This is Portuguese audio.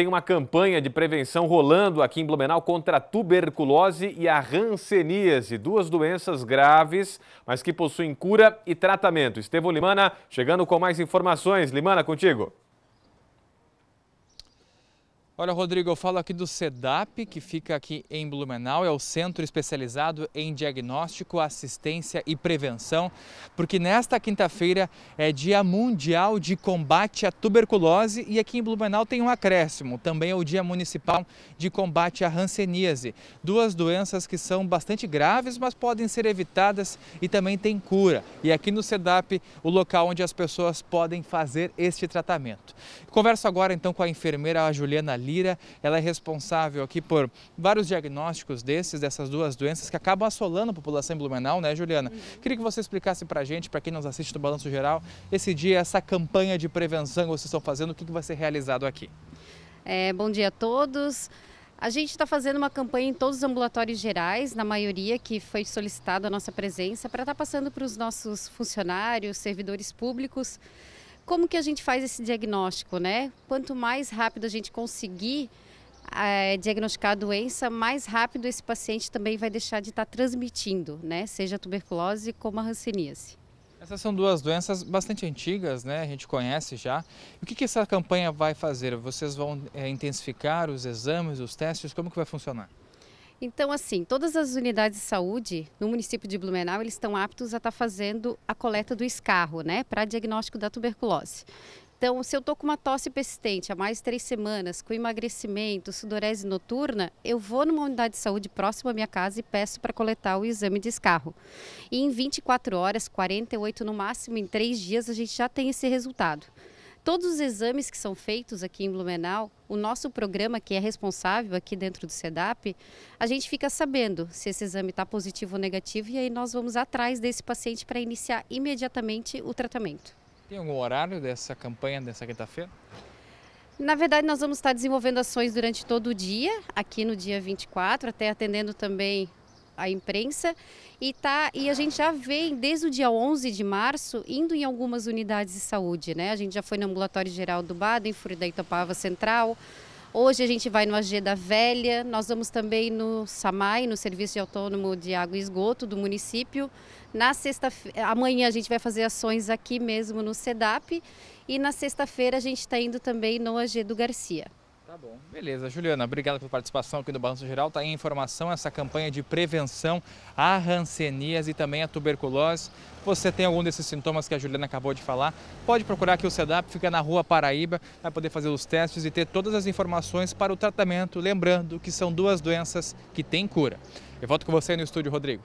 tem uma campanha de prevenção rolando aqui em Blumenau contra a tuberculose e a ranceníase, duas doenças graves, mas que possuem cura e tratamento. Estevão Limana chegando com mais informações. Limana, contigo. Olha, Rodrigo, eu falo aqui do SEDAP, que fica aqui em Blumenau, é o Centro Especializado em Diagnóstico, Assistência e Prevenção, porque nesta quinta-feira é Dia Mundial de Combate à Tuberculose e aqui em Blumenau tem um acréscimo, também é o Dia Municipal de Combate à Hanseníase, duas doenças que são bastante graves, mas podem ser evitadas e também tem cura. E aqui no SEDAP, o local onde as pessoas podem fazer este tratamento. Converso agora então com a enfermeira Juliana Lima, Lira, ela é responsável aqui por vários diagnósticos desses, dessas duas doenças que acabam assolando a população em Blumenau, né, Juliana? Uhum. Queria que você explicasse para a gente, para quem nos assiste no Balanço Geral, esse dia, essa campanha de prevenção que vocês estão fazendo, o que, que vai ser realizado aqui? É, bom dia a todos. A gente está fazendo uma campanha em todos os ambulatórios gerais, na maioria que foi solicitada a nossa presença, para estar tá passando para os nossos funcionários, servidores públicos, como que a gente faz esse diagnóstico, né? Quanto mais rápido a gente conseguir é, diagnosticar a doença, mais rápido esse paciente também vai deixar de estar tá transmitindo, né? Seja a tuberculose como a ranciníase. Essas são duas doenças bastante antigas, né? A gente conhece já. O que, que essa campanha vai fazer? Vocês vão é, intensificar os exames, os testes? Como que vai funcionar? Então, assim, todas as unidades de saúde no município de Blumenau, eles estão aptos a estar tá fazendo a coleta do escarro, né, para diagnóstico da tuberculose. Então, se eu estou com uma tosse persistente há mais de três semanas, com emagrecimento, sudorese noturna, eu vou numa unidade de saúde próxima à minha casa e peço para coletar o exame de escarro. E em 24 horas, 48 no máximo, em três dias, a gente já tem esse resultado. Todos os exames que são feitos aqui em Blumenau, o nosso programa que é responsável aqui dentro do SEDAP, a gente fica sabendo se esse exame está positivo ou negativo e aí nós vamos atrás desse paciente para iniciar imediatamente o tratamento. Tem algum horário dessa campanha dessa quinta-feira? Na verdade, nós vamos estar desenvolvendo ações durante todo o dia, aqui no dia 24, até atendendo também a imprensa e, tá, e a gente já vem desde o dia 11 de março indo em algumas unidades de saúde, né? A gente já foi no ambulatório geral do Badenfur, da Itopava Central. Hoje a gente vai no AG da Velha, nós vamos também no SAMAI, no Serviço de Autônomo de Água e Esgoto do município. Na sexta amanhã a gente vai fazer ações aqui mesmo no SEDAP e na sexta-feira a gente está indo também no AG do Garcia. Tá bom. Beleza, Juliana, obrigado pela participação aqui no Balanço Geral. Está aí a informação, essa campanha de prevenção à rancenias e também à tuberculose. Você tem algum desses sintomas que a Juliana acabou de falar, pode procurar aqui o SEDAP, fica na rua Paraíba, vai poder fazer os testes e ter todas as informações para o tratamento, lembrando que são duas doenças que têm cura. Eu volto com você no estúdio, Rodrigo.